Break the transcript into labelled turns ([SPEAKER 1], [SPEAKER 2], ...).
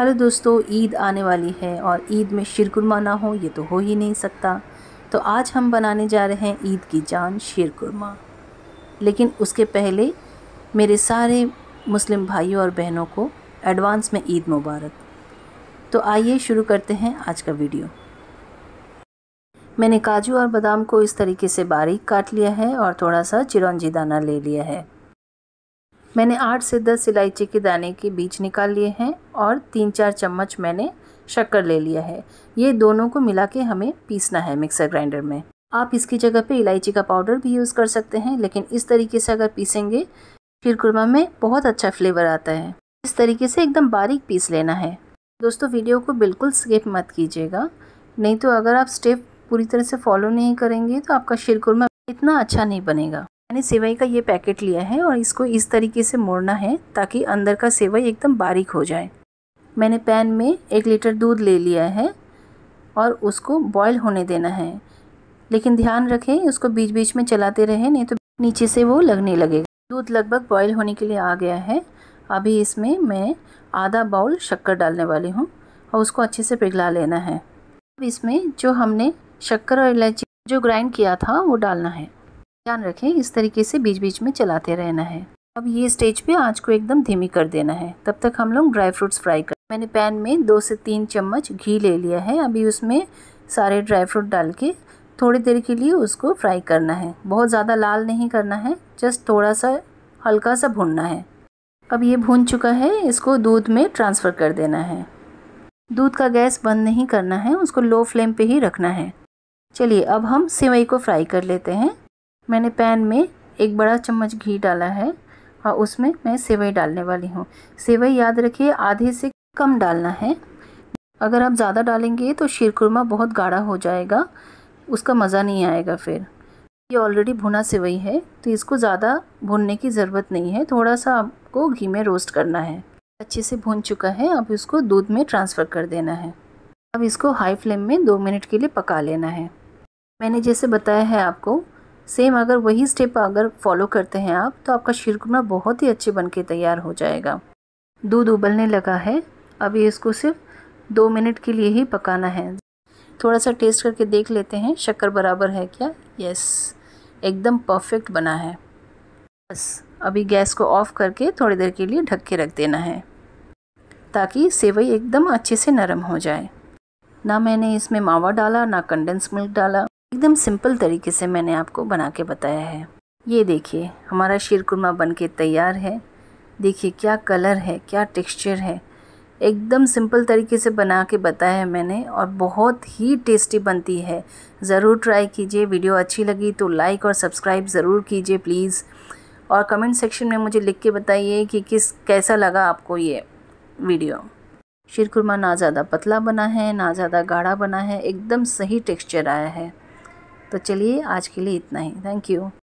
[SPEAKER 1] hello दोस्तों ईद आने वाली है और ईद में शिरकुरमा ना हो ये तो हो ही नहीं सकता तो आज हम बनाने जा रहे हैं ईद की जान शिरकुरमा लेकिन उसके पहले मेरे सारे मुस्लिम भाइयों और बहनों को एडवांस में ईद मुबारक तो आइए शुरू करते हैं आज का वीडियो मैंने काजू और बादाम को इस तरीके से बारीक काट लिया है और थोड़ा सा चिरौंजी दाना ले लिया है मैंने आठ से दस इलायची के दाने के बीज निकाल लिए हैं और तीन चार चम्मच मैंने शक्कर ले लिया है ये दोनों को मिला के हमें पीसना है मिक्सर ग्राइंडर में आप इसकी जगह पे इलायची का पाउडर भी यूज़ कर सकते हैं लेकिन इस तरीके से अगर पीसेंगे फिर कुरमा में बहुत अच्छा फ्लेवर आता है इस तरीके से एकदम बारीक पीस लेना है दोस्तों वीडियो को बिल्कुल स्किप मत कीजिएगा नहीं तो अगर आप स्टेप पूरी तरह से फॉलो नहीं करेंगे तो आपका शिरकुरमा इतना अच्छा नहीं बनेगा मैंने सेवई का ये पैकेट लिया है और इसको इस तरीके से मोड़ना है ताकि अंदर का सेवई एकदम बारीक हो जाए मैंने पैन में एक लीटर दूध ले लिया है और उसको बॉयल होने देना है लेकिन ध्यान रखें उसको बीच बीच में चलाते रहें नहीं तो नीचे से वो लगने लगेगा दूध लगभग बॉयल होने के लिए आ गया है अभी इसमें मैं आधा बाउल शक्कर डालने वाली हूँ और उसको अच्छे से पिघला लेना है अब इसमें जो हमने शक्कर और इलायची जो ग्राइंड किया था वो डालना है ध्यान रखें इस तरीके से बीच बीच में चलाते रहना है अब ये स्टेज पे आँच को एकदम धीमी कर देना है तब तक हम लोग ड्राई फ्रूट्स फ्राई कर मैंने पैन में दो से तीन चम्मच घी ले लिया है अभी उसमें सारे ड्राई फ्रूट डाल के थोड़ी देर के लिए उसको फ्राई करना है बहुत ज़्यादा लाल नहीं करना है जस्ट थोड़ा सा हल्का सा भूनना है अब ये भून चुका है इसको दूध में ट्रांसफ़र कर देना है दूध का गैस बंद नहीं करना है उसको लो फ्लेम पे ही रखना है चलिए अब हम सेवई को फ्राई कर लेते हैं मैंने पैन में एक बड़ा चम्मच घी डाला है और उसमें मैं सेवई डालने वाली हूँ सेवई याद रखिए आधे से कम डालना है अगर आप ज़्यादा डालेंगे तो शीरकुरमा बहुत गाढ़ा हो जाएगा उसका मज़ा नहीं आएगा फिर ये ऑलरेडी भुना सेवई है तो इसको ज़्यादा भुनने की ज़रूरत नहीं है थोड़ा सा आपको घी में रोस्ट करना है अच्छे से भुन चुका है अब इसको दूध में ट्रांसफ़र कर देना है अब इसको हाई फ्लेम में दो मिनट के लिए पका लेना है मैंने जैसे बताया है आपको सेम अगर वही स्टेप अगर फॉलो करते हैं आप तो आपका शीरकुरमा बहुत ही अच्छे बन के तैयार हो जाएगा दूध उबलने लगा है अभी इसको सिर्फ दो मिनट के लिए ही पकाना है थोड़ा सा टेस्ट करके देख लेते हैं शक्कर बराबर है क्या यस एकदम परफेक्ट बना है बस अभी गैस को ऑफ़ करके थोड़ी देर के लिए ढक के रख देना है ताकि सेवई एकदम अच्छे से नरम हो जाए ना मैंने इसमें मावा डाला ना कंडेंस मिल्क डाला एकदम सिंपल तरीके से मैंने आपको बना के बताया है ये देखिए हमारा शीरकुरमा बन के तैयार है देखिए क्या कलर है क्या टेक्सचर है एकदम सिंपल तरीके से बना के बताया है मैंने और बहुत ही टेस्टी बनती है ज़रूर ट्राई कीजिए वीडियो अच्छी लगी तो लाइक और सब्सक्राइब ज़रूर कीजिए प्लीज़ और कमेंट सेक्शन में मुझे लिख के बताइए कि किस कैसा लगा आपको ये वीडियो शीरकुरमा ना ज़्यादा पतला बना है ना ज़्यादा गाढ़ा बना है एकदम सही टेक्स्चर आया है तो चलिए आज के लिए इतना ही थैंक यू